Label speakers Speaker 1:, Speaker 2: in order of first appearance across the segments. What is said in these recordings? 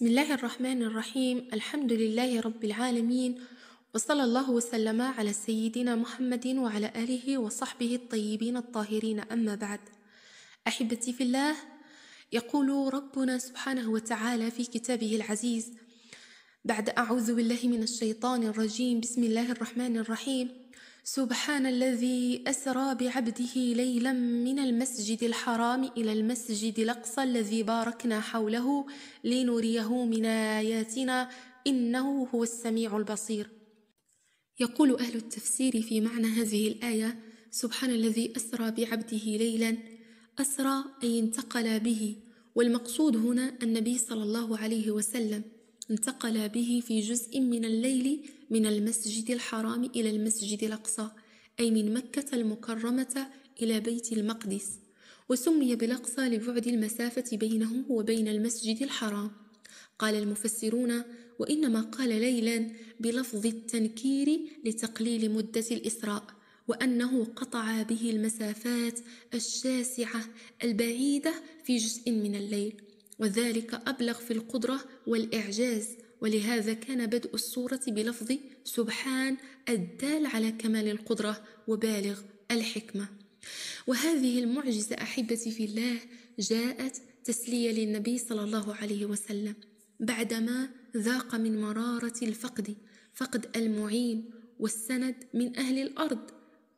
Speaker 1: بسم الله الرحمن الرحيم الحمد لله رب العالمين وصلى الله وسلم على سيدنا محمد وعلى آله وصحبه الطيبين الطاهرين أما بعد أحبتي في الله يقول ربنا سبحانه وتعالى في كتابه العزيز بعد أعوذ بالله من الشيطان الرجيم بسم الله الرحمن الرحيم سبحان الذي أسرى بعبده ليلا من المسجد الحرام إلى المسجد الأقصى الذي باركنا حوله لنريه من آياتنا إنه هو السميع البصير يقول أهل التفسير في معنى هذه الآية سبحان الذي أسرى بعبده ليلا أسرى أي انتقل به والمقصود هنا النبي صلى الله عليه وسلم انتقل به في جزء من الليل من المسجد الحرام إلى المسجد الأقصى أي من مكة المكرمة إلى بيت المقدس وسمي بالأقصى لبعد المسافة بينه وبين المسجد الحرام قال المفسرون وإنما قال ليلا بلفظ التنكير لتقليل مدة الإسراء وأنه قطع به المسافات الشاسعة البعيدة في جزء من الليل وذلك أبلغ في القدرة والإعجاز ولهذا كان بدء الصورة بلفظ سبحان الدال على كمال القدرة وبالغ الحكمة وهذه المعجزة أحبتي في الله جاءت تسلية للنبي صلى الله عليه وسلم بعدما ذاق من مرارة الفقد فقد المعين والسند من أهل الأرض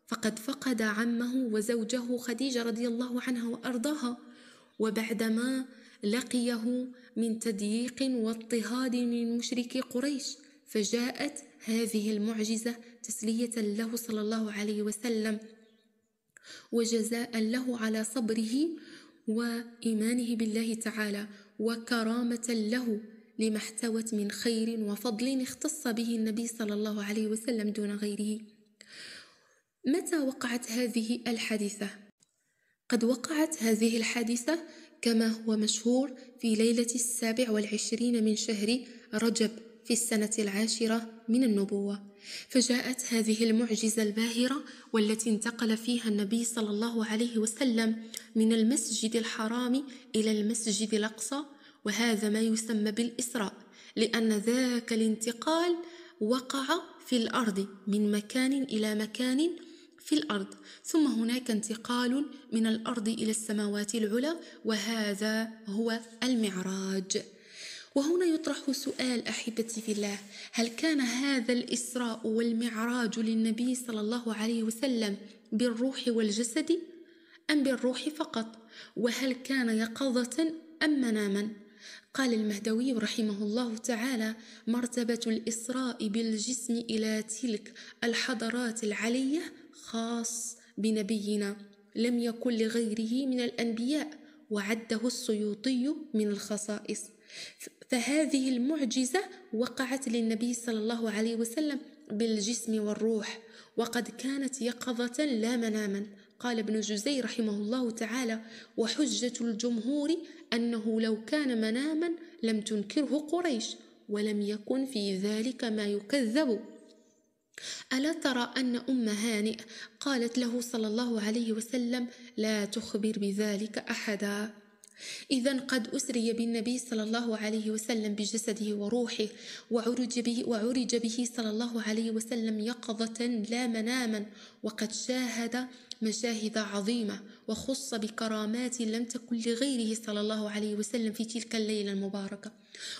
Speaker 1: فقد فقد عمه وزوجه خديجة رضي الله عنها وأرضاها وبعدما لقيه من تضييق واضطهاد من مشرك قريش فجاءت هذه المعجزة تسلية له صلى الله عليه وسلم وجزاء له على صبره وإيمانه بالله تعالى وكرامة له لما احتوت من خير وفضل اختص به النبي صلى الله عليه وسلم دون غيره متى وقعت هذه الحادثة؟ قد وقعت هذه الحادثة كما هو مشهور في ليلة السابع والعشرين من شهر رجب في السنة العاشرة من النبوة فجاءت هذه المعجزة الباهرة والتي انتقل فيها النبي صلى الله عليه وسلم من المسجد الحرام إلى المسجد الأقصى وهذا ما يسمى بالإسراء لأن ذاك الانتقال وقع في الأرض من مكان إلى مكان في الأرض ثم هناك انتقال من الأرض إلى السماوات العلى وهذا هو المعراج وهنا يطرح سؤال احبتي في الله هل كان هذا الاسراء والمعراج للنبي صلى الله عليه وسلم بالروح والجسد ام بالروح فقط وهل كان يقظه ام مناما قال المهدوي رحمه الله تعالى مرتبه الاسراء بالجسم الى تلك الحضرات العليه خاص بنبينا لم يكن لغيره من الأنبياء وعده السيوطي من الخصائص فهذه المعجزة وقعت للنبي صلى الله عليه وسلم بالجسم والروح وقد كانت يقظة لا مناما قال ابن جزي رحمه الله تعالى وحجة الجمهور أنه لو كان مناما لم تنكره قريش ولم يكن في ذلك ما يكذب ألا ترى أن أم هانئ قالت له صلى الله عليه وسلم لا تخبر بذلك أحدا إذا قد أسري بالنبي صلى الله عليه وسلم بجسده وروحه وعرج به, وعرج به صلى الله عليه وسلم يقظة لا مناما وقد شاهد مشاهد عظيمة وخص بكرامات لم تكن لغيره صلى الله عليه وسلم في تلك الليلة المباركة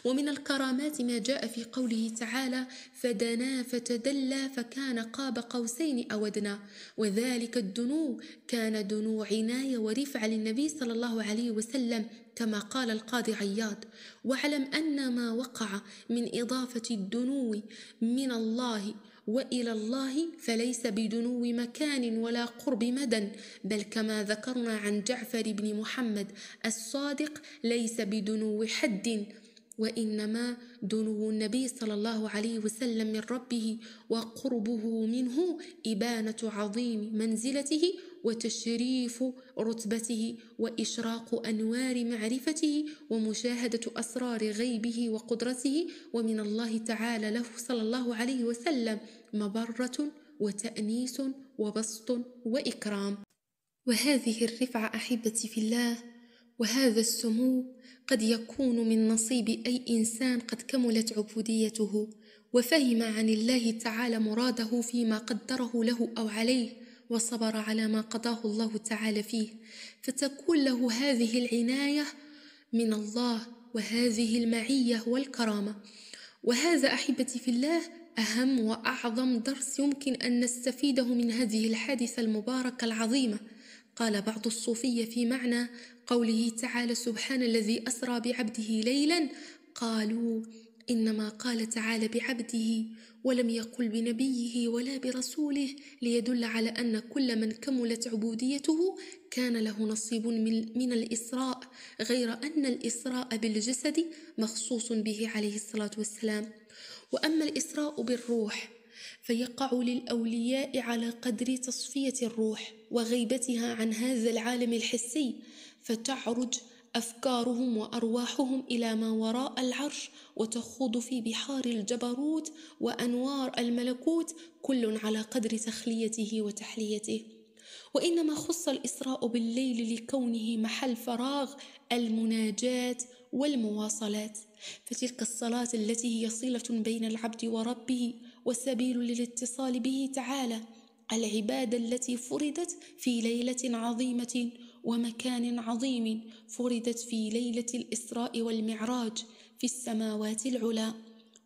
Speaker 1: ومن الكرامات ما جاء في قوله تعالى فدنا فتدلى فكان قاب قوسين أودنا وذلك الدنو كان دنو عناية ورفعة للنبي صلى الله عليه وسلم كما قال القاضي عياض واعلم أن ما وقع من إضافة الدنو من الله والى الله فليس بدنو مكان ولا قرب مدى بل كما ذكرنا عن جعفر بن محمد الصادق ليس بدنو حد وانما دنو النبي صلى الله عليه وسلم من ربه وقربه منه ابانه عظيم منزلته وتشريف رتبته واشراق انوار معرفته ومشاهده اسرار غيبه وقدرته ومن الله تعالى له صلى الله عليه وسلم مبره وتانيس وبسط واكرام وهذه الرفعه احبتي في الله وهذا السمو قد يكون من نصيب اي انسان قد كملت عبوديته وفهم عن الله تعالى مراده فيما قدره له او عليه وصبر على ما قضاه الله تعالى فيه فتكون له هذه العنايه من الله وهذه المعيه والكرامه وهذا احبتي في الله اهم واعظم درس يمكن ان نستفيده من هذه الحادثه المباركه العظيمه قال بعض الصوفية في معنى قوله تعالى سبحان الذي أسرى بعبده ليلا قالوا إنما قال تعالى بعبده ولم يقل بنبيه ولا برسوله ليدل على أن كل من كملت عبوديته كان له نصيب من, الإسراء غير أن الإسراء بالجسد مخصوص به عليه الصلاة والسلام وأما الإسراء بالروح فيقع للاولياء على قدر تصفيه الروح وغيبتها عن هذا العالم الحسي فتعرج افكارهم وارواحهم الى ما وراء العرش وتخوض في بحار الجبروت وانوار الملكوت كل على قدر تخليته وتحليته وانما خص الاسراء بالليل لكونه محل فراغ المناجاه والمواصلات فتلك الصلاه التي هي صله بين العبد وربه والسبيل للاتصال به تعالى العبادة التي فردت في ليلة عظيمة ومكان عظيم فردت في ليلة الإسراء والمعراج في السماوات العلى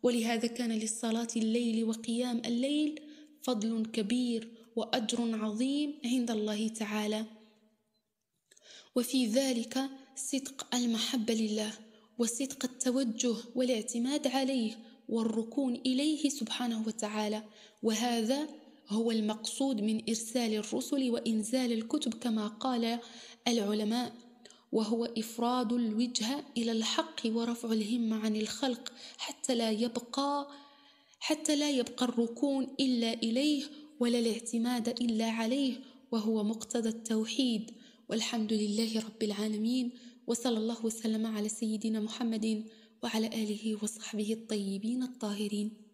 Speaker 1: ولهذا كان للصلاة الليل وقيام الليل فضل كبير وأجر عظيم عند الله تعالى وفي ذلك صدق المحبة لله وصدق التوجه والاعتماد عليه والركون إليه سبحانه وتعالى وهذا هو المقصود من إرسال الرسل وإنزال الكتب كما قال العلماء وهو إفراد الوجهة إلى الحق ورفع الهمة عن الخلق حتى لا يبقى حتى لا يبقى الركون إلا إليه ولا الاعتماد إلا عليه وهو مقتضى التوحيد والحمد لله رب العالمين وصلى الله وسلم على سيدنا محمد وعلى آله وصحبه الطيبين الطاهرين